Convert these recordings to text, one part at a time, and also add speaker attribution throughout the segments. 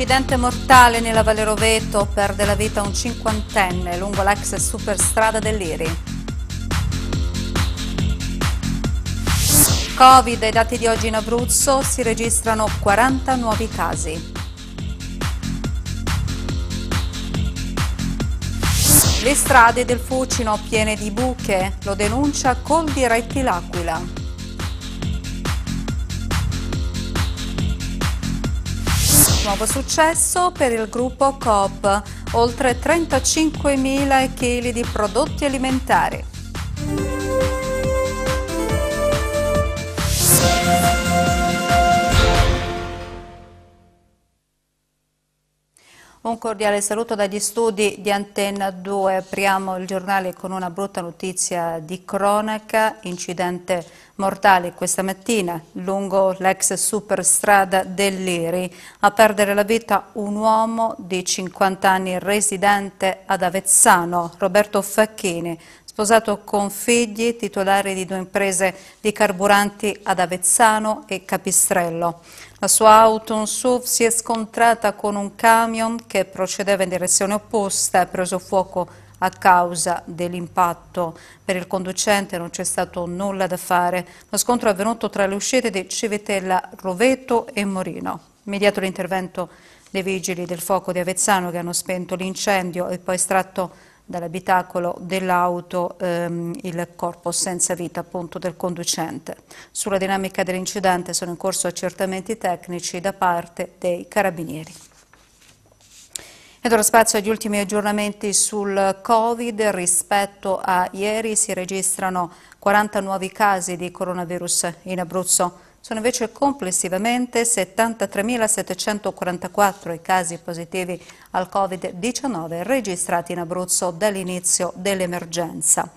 Speaker 1: Incidente mortale nella Valle Roveto, perde la vita un cinquantenne lungo l'ex superstrada dell'Iri. Covid, ai dati di oggi in Abruzzo si registrano 40 nuovi casi. Le strade del Fucino piene di buche, lo denuncia Col Diretti L'Aquila. nuovo successo per il gruppo Coop, oltre 35.000 kg di prodotti alimentari. Un cordiale saluto dagli studi di Antenna 2. Apriamo il giornale con una brutta notizia di cronaca, incidente mortali questa mattina lungo l'ex superstrada dell'Iri. A perdere la vita un uomo di 50 anni residente ad Avezzano, Roberto Facchini, sposato con figli, titolari di due imprese di carburanti ad Avezzano e Capistrello. La sua auto, un SUV, si è scontrata con un camion che procedeva in direzione opposta e ha preso fuoco a causa dell'impatto. Per il conducente non c'è stato nulla da fare. Lo scontro è avvenuto tra le uscite di Civitella, Roveto e Morino. Immediato l'intervento dei vigili del fuoco di Avezzano che hanno spento l'incendio e poi estratto dall'abitacolo dell'auto ehm, il corpo senza vita appunto del conducente. Sulla dinamica dell'incidente sono in corso accertamenti tecnici da parte dei carabinieri. Ed spazio agli ultimi aggiornamenti sul Covid. Rispetto a ieri si registrano 40 nuovi casi di coronavirus in Abruzzo. Sono invece complessivamente 73.744 i casi positivi al Covid-19 registrati in Abruzzo dall'inizio dell'emergenza.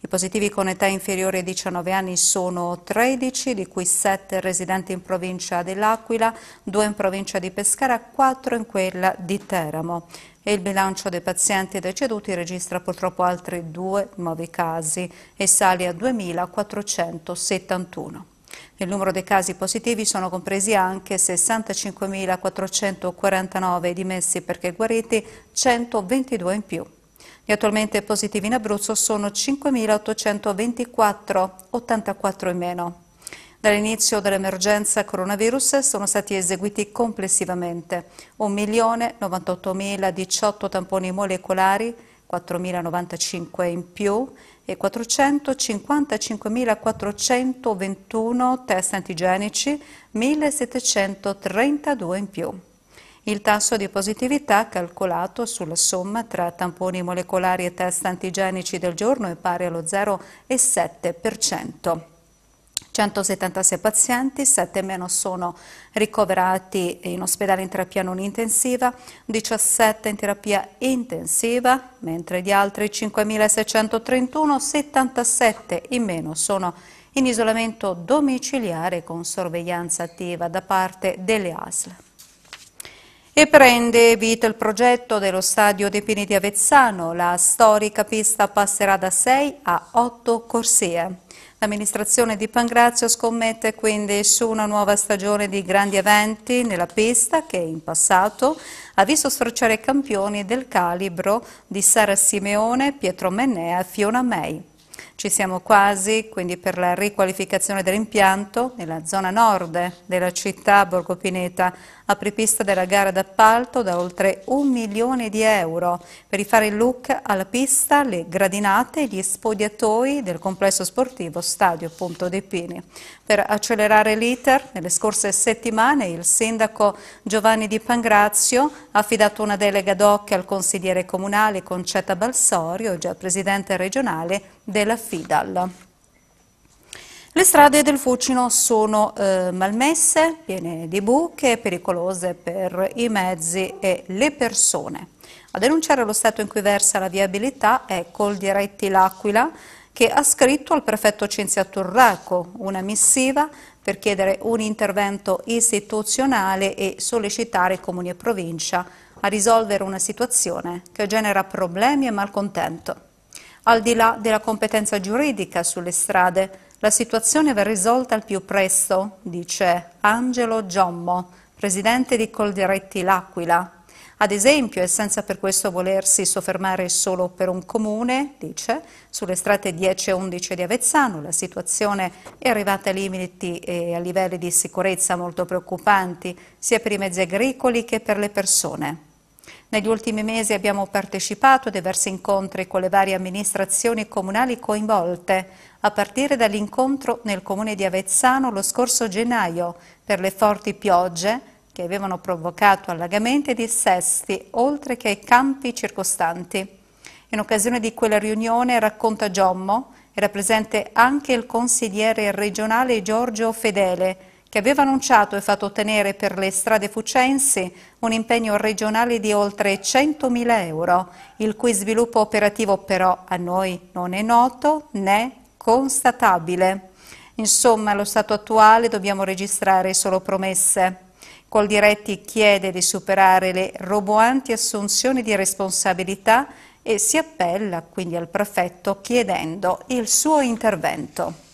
Speaker 1: I positivi con età inferiore ai 19 anni sono 13, di cui 7 residenti in provincia dell'Aquila, 2 in provincia di Pescara, 4 in quella di Teramo. E il bilancio dei pazienti deceduti registra purtroppo altri due nuovi casi e sale a 2.471. Il numero dei casi positivi sono compresi anche 65.449 dimessi perché guariti, 122 in più gli attualmente positivi in Abruzzo sono 5.824, 84 in meno. Dall'inizio dell'emergenza coronavirus sono stati eseguiti complessivamente 1.098.018 tamponi molecolari, 4.095 in più e 455.421 test antigenici, 1.732 in più. Il tasso di positività calcolato sulla somma tra tamponi molecolari e test antigenici del giorno è pari allo 0,7%. 176 pazienti, 7 meno sono ricoverati in ospedale in terapia non intensiva, 17 in terapia intensiva, mentre di altri 5.631, 77 in meno sono in isolamento domiciliare con sorveglianza attiva da parte delle ASL. E prende vita il progetto dello Stadio dei Pini di Avezzano. La storica pista passerà da 6 a 8 corsie. L'amministrazione di Pangrazio scommette quindi su una nuova stagione di grandi eventi nella pista che in passato ha visto sfrociare campioni del calibro di Sara Simeone, Pietro Mennea e Fiona May. Ci siamo quasi, quindi per la riqualificazione dell'impianto nella zona nord della città Borgo Pineta, apripista della gara d'appalto da oltre un milione di euro per rifare il look alla pista, le gradinate e gli spogliatoi del complesso sportivo Stadio Punto dei Pini. Per accelerare l'iter, nelle scorse settimane il sindaco Giovanni Di Pangrazio ha affidato una delega ad hoc al consigliere comunale Concetta Balsorio, già presidente regionale della FIA. Fidal. Le strade del Fucino sono eh, malmesse, piene di buche, pericolose per i mezzi e le persone. A denunciare lo stato in cui versa la viabilità è Coldiretti L'Aquila, che ha scritto al prefetto Cinzia Turraco una missiva per chiedere un intervento istituzionale e sollecitare comuni e provincia a risolvere una situazione che genera problemi e malcontento. Al di là della competenza giuridica sulle strade, la situazione va risolta al più presto, dice Angelo Giommo, presidente di Colderetti L'Aquila. Ad esempio, e senza per questo volersi soffermare solo per un comune, dice, sulle strade 10 e 11 di Avezzano la situazione è arrivata a limiti e a livelli di sicurezza molto preoccupanti, sia per i mezzi agricoli che per le persone. Negli ultimi mesi abbiamo partecipato a diversi incontri con le varie amministrazioni comunali coinvolte, a partire dall'incontro nel comune di Avezzano lo scorso gennaio per le forti piogge che avevano provocato allagamenti e dissesti, oltre che ai campi circostanti. In occasione di quella riunione, racconta Giommo, era presente anche il consigliere regionale Giorgio Fedele, che aveva annunciato e fatto ottenere per le strade fucensi un impegno regionale di oltre 100.000 euro, il cui sviluppo operativo però a noi non è noto né constatabile. Insomma, allo stato attuale dobbiamo registrare solo promesse. Coldiretti chiede di superare le roboanti assunzioni di responsabilità e si appella quindi al prefetto chiedendo il suo intervento.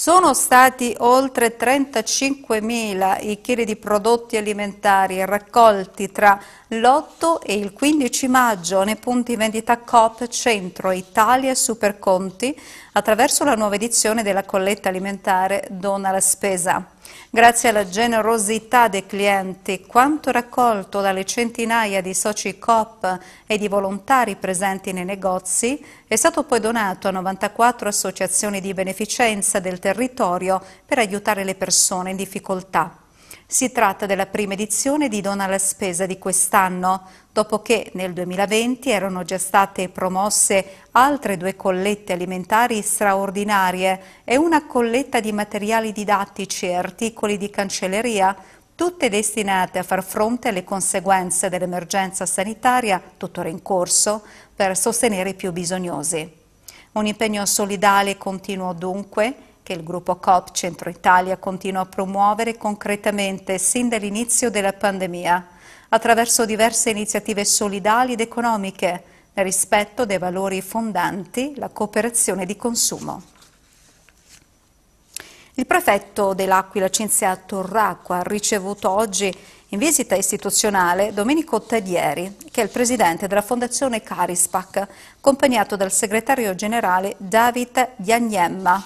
Speaker 1: Sono stati oltre 35.000 i chili di prodotti alimentari raccolti tra l'8 e il 15 maggio nei punti vendita COP Centro Italia Superconti attraverso la nuova edizione della colletta alimentare Dona la Spesa. Grazie alla generosità dei clienti, quanto raccolto dalle centinaia di soci COP e di volontari presenti nei negozi è stato poi donato a 94 associazioni di beneficenza del territorio per aiutare le persone in difficoltà. Si tratta della prima edizione di Dona la Spesa di quest'anno, dopo che nel 2020 erano già state promosse altre due collette alimentari straordinarie e una colletta di materiali didattici e articoli di cancelleria, tutte destinate a far fronte alle conseguenze dell'emergenza sanitaria tuttora in corso per sostenere i più bisognosi. Un impegno solidale e continuo dunque che il gruppo COP Centro Italia continua a promuovere concretamente sin dall'inizio della pandemia, attraverso diverse iniziative solidali ed economiche, nel rispetto dei valori fondanti la cooperazione di consumo. Il prefetto dell'Aquila Cinzia Torracqua ha ricevuto oggi in visita istituzionale Domenico Taglieri, che è il presidente della fondazione Carispac, accompagnato dal segretario generale David Diagnemma.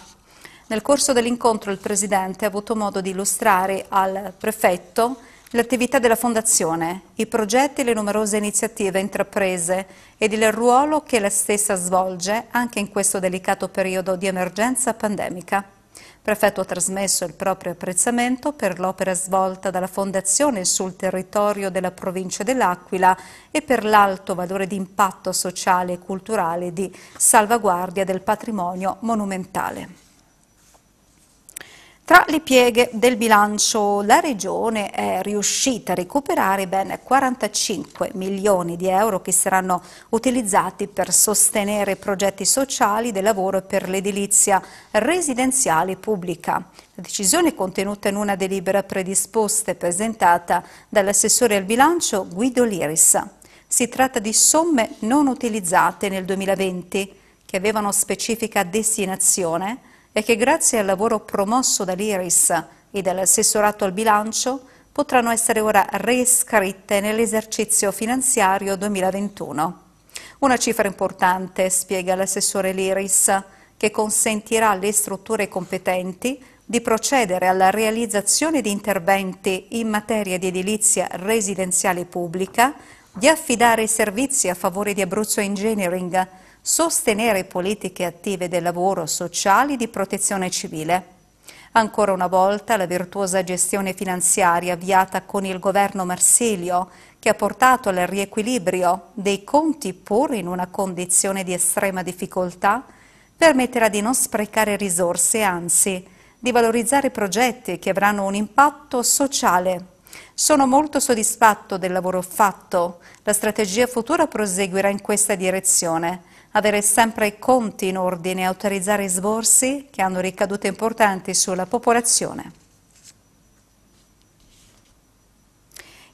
Speaker 1: Nel corso dell'incontro il Presidente ha avuto modo di illustrare al Prefetto l'attività della Fondazione, i progetti e le numerose iniziative intraprese ed il ruolo che la stessa svolge anche in questo delicato periodo di emergenza pandemica. Il prefetto ha trasmesso il proprio apprezzamento per l'opera svolta dalla Fondazione sul territorio della provincia dell'Aquila e per l'alto valore di impatto sociale e culturale di salvaguardia del patrimonio monumentale. Tra le pieghe del bilancio la Regione è riuscita a recuperare ben 45 milioni di euro che saranno utilizzati per sostenere progetti sociali del lavoro e per l'edilizia residenziale pubblica. La decisione è contenuta in una delibera predisposta e presentata dall'assessore al bilancio Guido Liris. Si tratta di somme non utilizzate nel 2020 che avevano specifica destinazione e che grazie al lavoro promosso dall'IRIS e dall'assessorato al bilancio potranno essere ora reiscritte nell'esercizio finanziario 2021. Una cifra importante, spiega l'assessore Liris, che consentirà alle strutture competenti di procedere alla realizzazione di interventi in materia di edilizia residenziale pubblica, di affidare servizi a favore di Abruzzo Engineering, sostenere politiche attive del lavoro, sociali e di protezione civile. Ancora una volta la virtuosa gestione finanziaria avviata con il governo Marsilio, che ha portato al riequilibrio dei conti pur in una condizione di estrema difficoltà, permetterà di non sprecare risorse, anzi di valorizzare progetti che avranno un impatto sociale. Sono molto soddisfatto del lavoro fatto. La strategia futura proseguirà in questa direzione avere sempre i conti in ordine e autorizzare sborsi che hanno ricadute importanti sulla popolazione.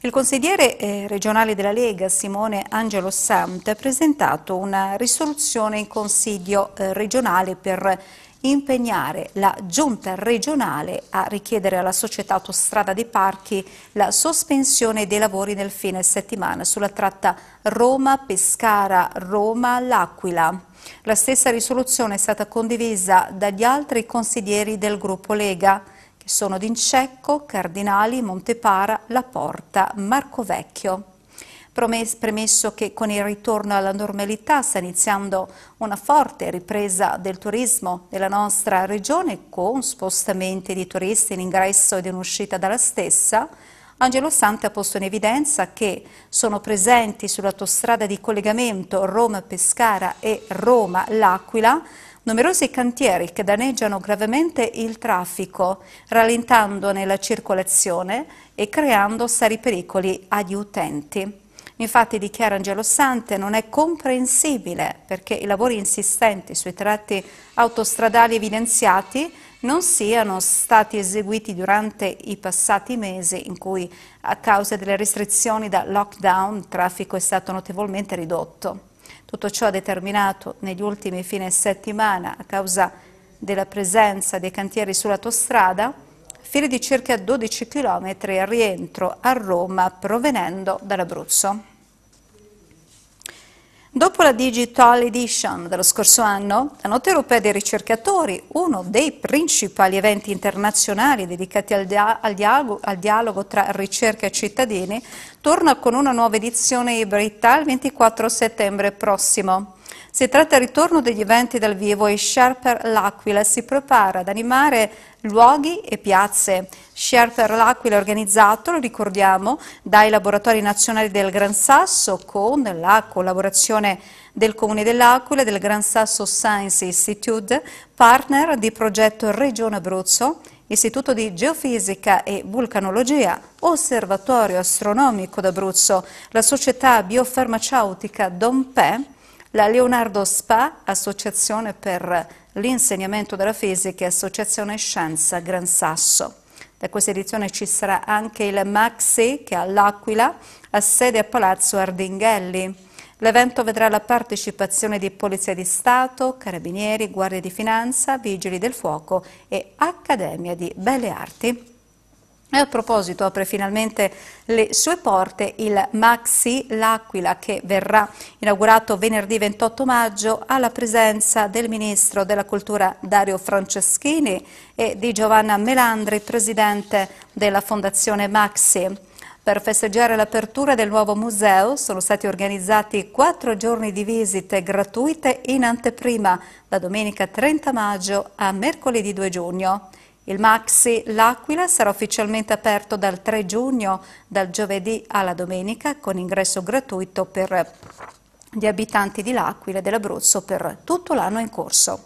Speaker 1: Il consigliere eh, regionale della Lega, Simone Angelo Sant, ha presentato una risoluzione in consiglio eh, regionale per impegnare la giunta regionale a richiedere alla società Autostrada dei Parchi la sospensione dei lavori nel fine settimana sulla tratta Roma-Pescara-Roma-L'Aquila. La stessa risoluzione è stata condivisa dagli altri consiglieri del gruppo Lega, che sono D'Incecco, Cardinali, Montepara, La Porta, Marco Vecchio premesso che con il ritorno alla normalità sta iniziando una forte ripresa del turismo nella nostra regione con spostamenti di turisti in ingresso ed in uscita dalla stessa, Angelo Sante ha posto in evidenza che sono presenti sull'autostrada di collegamento Roma-Pescara e Roma-L'Aquila numerosi cantieri che danneggiano gravemente il traffico, rallentandone la circolazione e creando seri pericoli agli utenti. Infatti, dichiara Angelo Sante, non è comprensibile perché i lavori insistenti sui tratti autostradali evidenziati non siano stati eseguiti durante i passati mesi in cui a causa delle restrizioni da lockdown il traffico è stato notevolmente ridotto. Tutto ciò ha determinato negli ultimi fine settimana a causa della presenza dei cantieri sull'autostrada file di circa 12 km al rientro a Roma provenendo dall'Abruzzo. Dopo la Digital Edition dello scorso anno, la Notte Europea dei Ricercatori, uno dei principali eventi internazionali dedicati al, dia al, dialogo, al, dialogo, tra ricerca e cittadini, torna con una nuova edizione ibrida il 24 settembre prossimo. Si tratta del ritorno degli eventi dal vivo e Sharper L'Aquila si prepara ad animare luoghi e piazze. Sharper L'Aquila è organizzato, lo ricordiamo, dai laboratori nazionali del Gran Sasso con la collaborazione del Comune dell'Aquila e del Gran Sasso Science Institute, partner di progetto Regione Abruzzo Istituto di Geofisica e Vulcanologia, Osservatorio Astronomico d'Abruzzo, la società biofarmaceutica Dompè, la Leonardo SPA, Associazione per l'insegnamento della fisica e Associazione Scienza Gran Sasso. Da questa edizione ci sarà anche il Maxi che è all'Aquila, a sede a Palazzo Ardinghelli. L'evento vedrà la partecipazione di Polizia di Stato, Carabinieri, Guardia di Finanza, Vigili del Fuoco e Accademia di Belle Arti. E a proposito apre finalmente le sue porte il Maxi L'Aquila che verrà inaugurato venerdì 28 maggio alla presenza del Ministro della Cultura Dario Franceschini e di Giovanna Melandri, Presidente della Fondazione Maxi. Per festeggiare l'apertura del nuovo museo sono stati organizzati quattro giorni di visite gratuite in anteprima, da domenica 30 maggio a mercoledì 2 giugno. Il Maxi L'Aquila sarà ufficialmente aperto dal 3 giugno, dal giovedì alla domenica, con ingresso gratuito per gli abitanti di L'Aquila e dell'Abruzzo per tutto l'anno in corso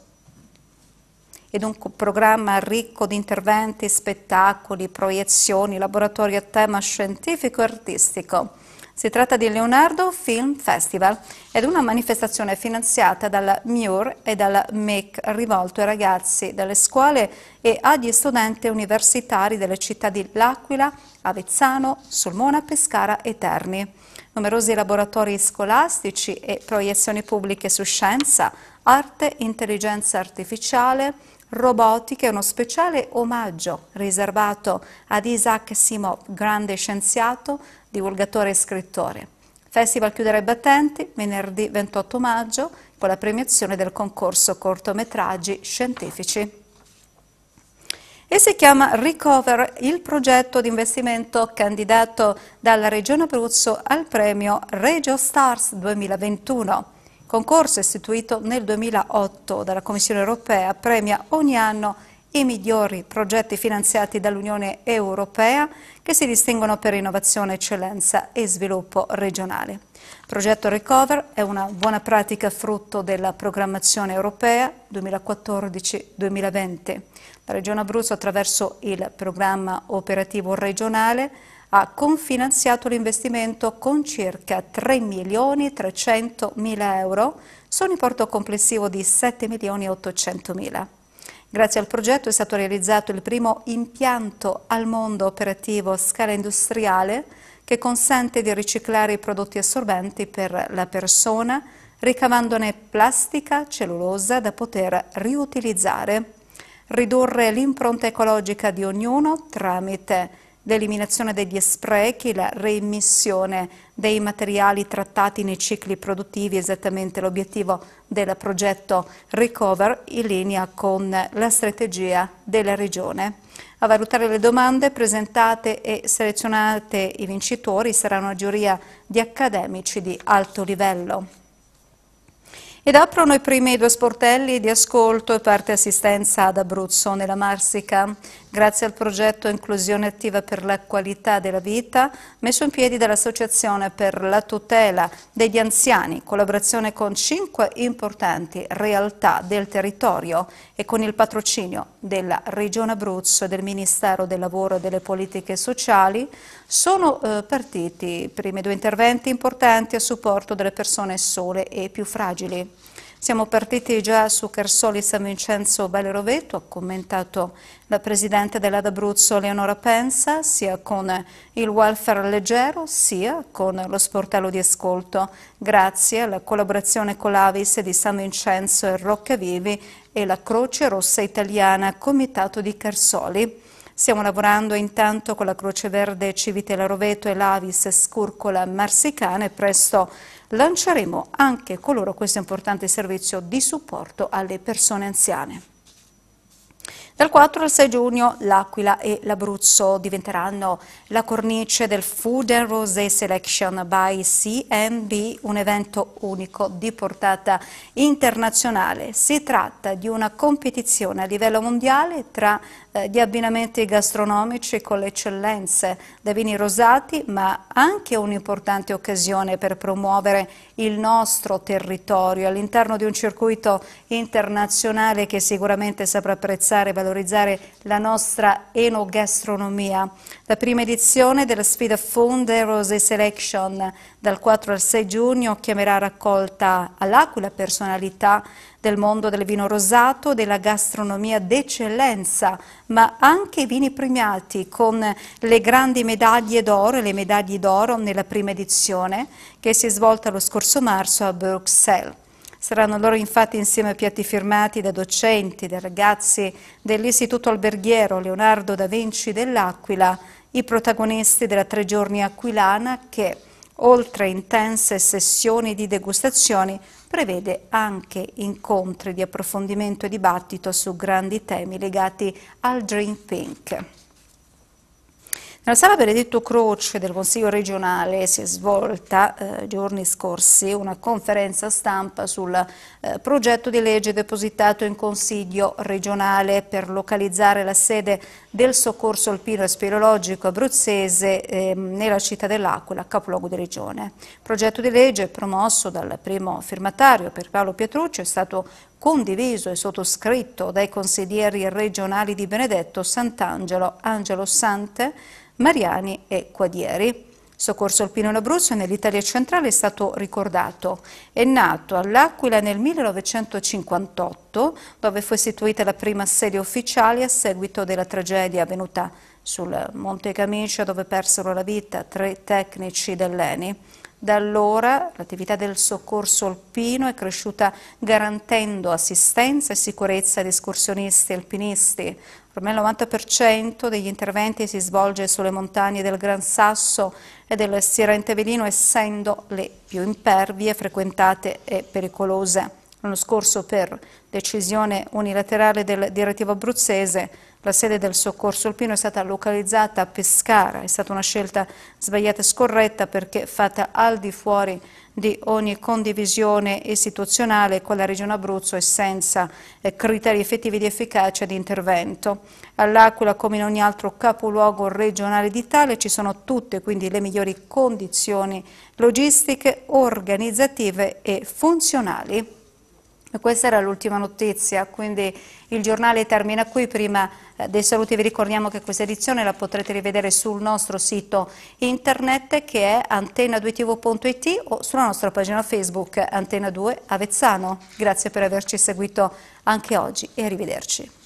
Speaker 1: ed un programma ricco di interventi, spettacoli, proiezioni, laboratori a tema scientifico e artistico. Si tratta di Leonardo Film Festival ed una manifestazione finanziata dalla MIUR e dal MEC rivolto ai ragazzi delle scuole e agli studenti universitari delle città di L'Aquila, Avezzano, Sulmona, Pescara e Terni. Numerosi laboratori scolastici e proiezioni pubbliche su scienza, arte, intelligenza artificiale, robotica è uno speciale omaggio riservato ad Isaac Simov, grande scienziato, divulgatore e scrittore. Festival chiuderà i battenti venerdì 28 maggio con la premiazione del concorso cortometraggi scientifici e si chiama Recover, il progetto di investimento candidato dalla Regione Abruzzo al premio Regio Stars 2021. Concorso istituito nel 2008 dalla Commissione europea premia ogni anno i migliori progetti finanziati dall'Unione Europea che si distinguono per innovazione, eccellenza e sviluppo regionale. Il progetto Recover è una buona pratica frutto della programmazione europea 2014-2020. La Regione Abruzzo attraverso il programma operativo regionale ha confinanziato l'investimento con circa 3 milioni 300 mila euro su un importo complessivo di 7 milioni 800 mila. Grazie al progetto è stato realizzato il primo impianto al mondo operativo a scala industriale che consente di riciclare i prodotti assorbenti per la persona ricavandone plastica, cellulosa da poter riutilizzare. Ridurre l'impronta ecologica di ognuno tramite l'eliminazione degli sprechi, la reimmissione dei materiali trattati nei cicli produttivi, esattamente l'obiettivo del progetto Recover in linea con la strategia della Regione. A valutare le domande presentate e selezionate i vincitori sarà una giuria di accademici di alto livello. Ed aprono i primi due sportelli di ascolto e parte assistenza ad Abruzzo nella Marsica grazie al progetto Inclusione attiva per la qualità della vita, messo in piedi dall'Associazione per la tutela degli anziani, collaborazione con cinque importanti realtà del territorio e con il patrocinio della Regione Abruzzo e del Ministero del Lavoro e delle Politiche Sociali, sono eh, partiti i primi due interventi importanti a supporto delle persone sole e più fragili. Siamo partiti già su Carsoli San Vincenzo Belleroveto, ha commentato la Presidente della d'Abruzzo Leonora Pensa, sia con il welfare leggero, sia con lo sportello di ascolto. Grazie alla collaborazione con l'Avis di San Vincenzo e Roccavivi e la Croce Rossa Italiana, Comitato di Carsoli. Stiamo lavorando intanto con la Croce Verde Civitella Roveto e l'Avis Scurcola Marsicana e presto lanceremo anche coloro questo importante servizio di supporto alle persone anziane. Dal 4 al 6 giugno l'Aquila e l'Abruzzo diventeranno la cornice del Food and Rosé Selection by CMB, un evento unico di portata internazionale. Si tratta di una competizione a livello mondiale tra eh, gli abbinamenti gastronomici con le eccellenze dei vini rosati, ma anche un'importante occasione per promuovere il nostro territorio all'interno di un circuito internazionale che sicuramente saprà apprezzare e valorizzare valorizzare la nostra enogastronomia. La prima edizione della sfida Fonde Rose Selection dal 4 al 6 giugno chiamerà raccolta all'Aquila personalità del mondo del vino rosato, della gastronomia d'eccellenza, ma anche i vini premiati con le grandi medaglie d'oro e le medaglie d'oro nella prima edizione che si è svolta lo scorso marzo a Bruxelles. Saranno loro infatti insieme piatti firmati da docenti, da ragazzi dell'Istituto Alberghiero Leonardo da Vinci dell'Aquila, i protagonisti della tre giorni aquilana che, oltre a intense sessioni di degustazioni, prevede anche incontri di approfondimento e dibattito su grandi temi legati al Dream Pink. Nella sala Benedetto Croce del Consiglio regionale si è svolta eh, giorni scorsi una conferenza stampa sul eh, progetto di legge depositato in Consiglio regionale per localizzare la sede del soccorso alpino e speleologico abruzzese eh, nella città dell'Aquila, capoluogo di regione. Il progetto di legge promosso dal primo firmatario per Paolo Pietruccio è stato condiviso e sottoscritto dai consiglieri regionali di Benedetto, Sant'Angelo, Angelo Sante, Mariani e Quadieri. Soccorso Alpino in Abruzzo nell'Italia centrale è stato ricordato. È nato all'Aquila nel 1958, dove fu istituita la prima sede ufficiale a seguito della tragedia avvenuta sul Monte Camicia, dove persero la vita tre tecnici dell'ENI. Da allora l'attività del soccorso alpino è cresciuta garantendo assistenza e sicurezza ad escursionisti e alpinisti. Ormai il 90% degli interventi si svolge sulle montagne del Gran Sasso e del Sirente Velino essendo le più impervie, frequentate e pericolose. L'anno scorso per decisione unilaterale del direttivo abruzzese la sede del soccorso alpino è stata localizzata a Pescara, è stata una scelta sbagliata e scorretta perché fatta al di fuori di ogni condivisione istituzionale con la Regione Abruzzo e senza eh, criteri effettivi di efficacia di intervento. All'Aquila, come in ogni altro capoluogo regionale d'Italia, ci sono tutte quindi le migliori condizioni logistiche, organizzative e funzionali. E questa era l'ultima notizia, quindi il giornale termina qui. Prima eh, dei saluti vi ricordiamo che questa edizione la potrete rivedere sul nostro sito internet che è antena2tv.it o sulla nostra pagina Facebook Antena2 Avezzano. Grazie per averci seguito anche oggi e arrivederci.